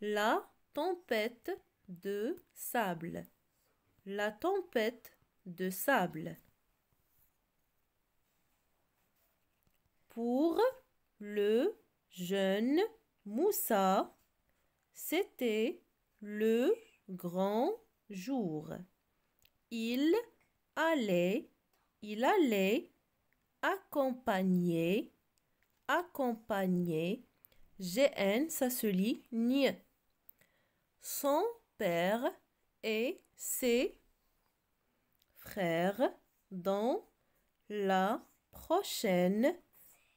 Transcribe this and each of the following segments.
La tempête de sable. La tempête de sable. Pour le jeune Moussa, c'était le grand jour. Il allait, il allait accompagner, accompagner. GN, ça se lit son père et ses frères dans la prochaine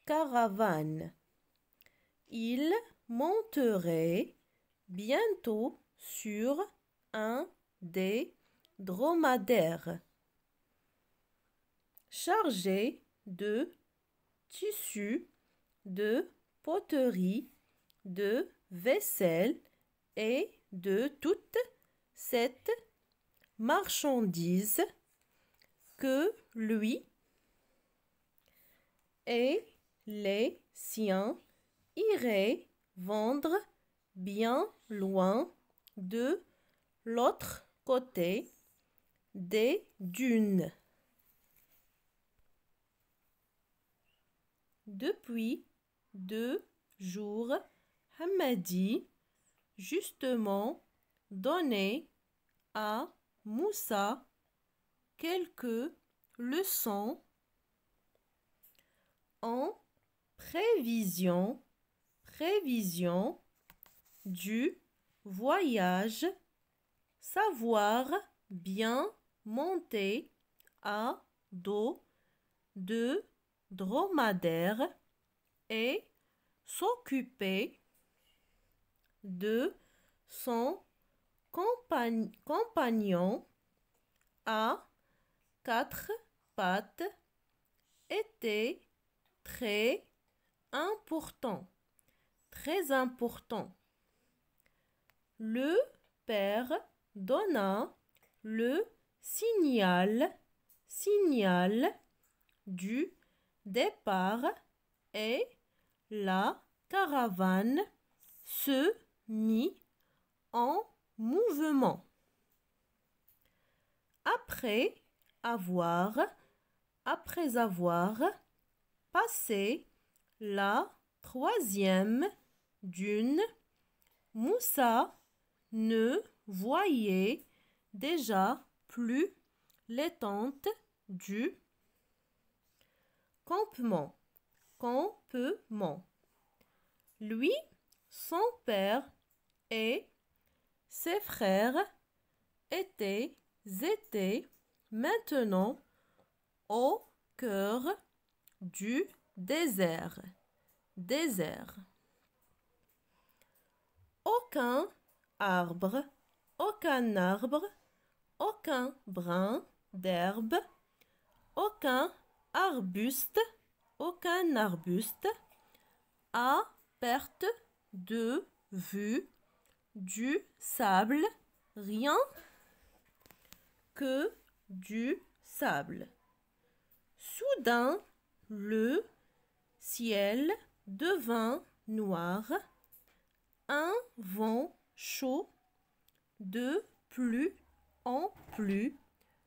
caravane. Il monterait bientôt sur un des dromadaires chargés de tissus, de poterie, de vaisselle et de toute cette marchandise que lui et les siens iraient vendre bien loin de l'autre côté des dunes. Depuis deux jours, Hamadi justement donner à Moussa quelques leçons en prévision, prévision du voyage, savoir bien monter à dos de dromadaire et s'occuper de son compagnon à quatre pattes était très important, très important. Le père donna le signal, signal du départ et la caravane se mis en mouvement. Après avoir, après avoir passé la troisième d'une, Moussa ne voyait déjà plus les tentes du campement. Campement. Lui, son père et ses frères étaient, étaient maintenant au cœur du désert. Désert. Aucun arbre, aucun arbre, aucun brin d'herbe, aucun arbuste, aucun arbuste, à perte de vue du sable, rien que du sable. Soudain, le ciel devint noir. Un vent chaud de plus en plus,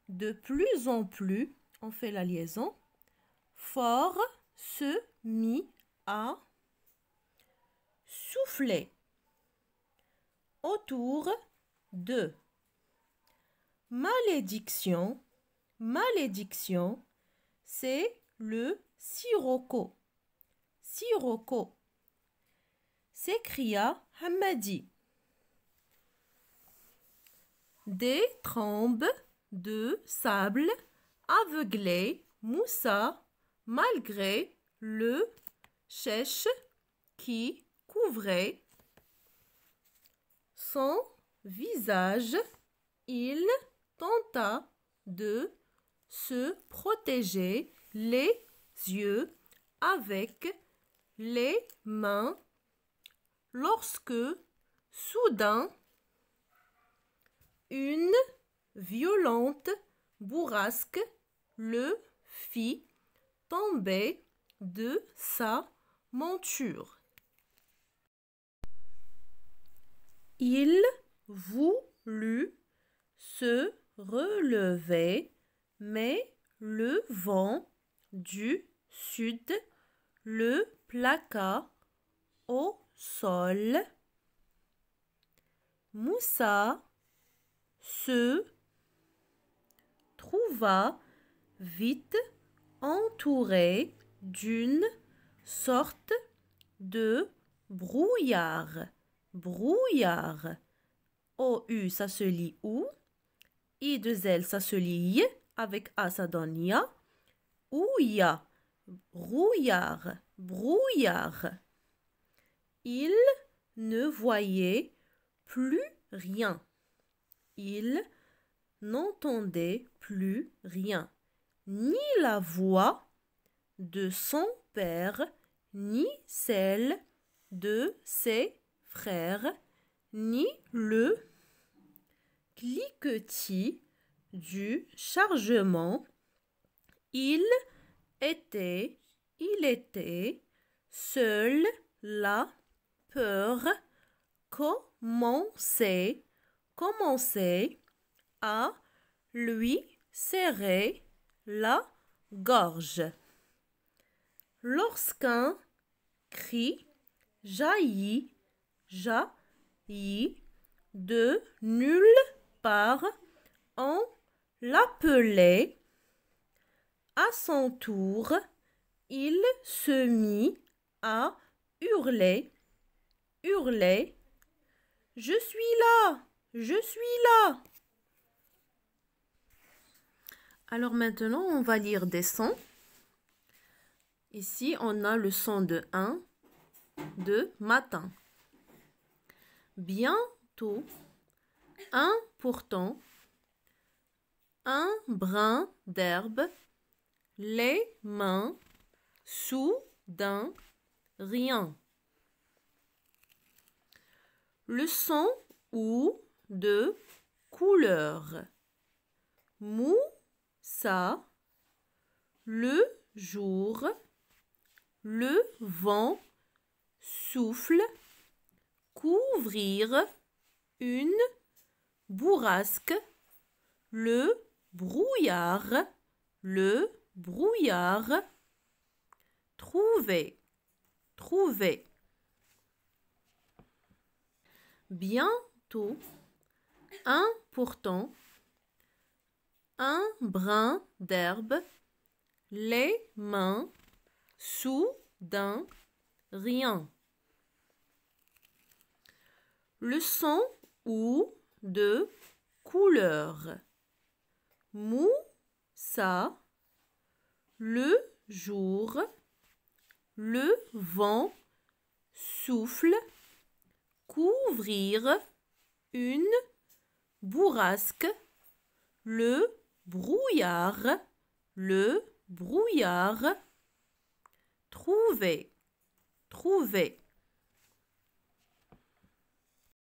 de plus en plus, on fait la liaison, fort se mit à souffler autour de. Malédiction, malédiction, c'est le sirocco. Sirocco. S'écria Hamadi. Des trombes de sable aveuglait Moussa malgré le chèche qui couvrait visage, il tenta de se protéger les yeux avec les mains lorsque soudain une violente bourrasque le fit tomber de sa monture. Il voulut se relever, mais le vent du sud le plaqua au sol. Moussa se trouva vite entouré d'une sorte de brouillard brouillard. OU, ça se lit OU. I de L, ça se lit Avec A, ça donne YA. Ouya, brouillard brouillard. Il ne voyait plus rien. Il n'entendait plus rien, ni la voix de son père, ni celle de ses frère, ni le cliquetis du chargement. Il était, il était seul la peur commençait, commençait à lui serrer la gorge. Lorsqu'un cri jaillit jaillit de nulle part. On l'appelait. À son tour, il se mit à hurler, hurler. Je suis là, je suis là. Alors maintenant, on va lire des sons. Ici, on a le son de 1, de matin bientôt, un pourtant, un brin d'herbe, les mains, sous d'un rien. Le son ou de couleur. mou ça le jour, le vent souffle couvrir une bourrasque, le brouillard, le brouillard, trouver, trouver. Bientôt, un pourtant, un brin d'herbe, les mains, soudain, rien le son ou de couleur. Moussa, le jour, le vent souffle, couvrir, une bourrasque, le brouillard, le brouillard, trouver, trouver.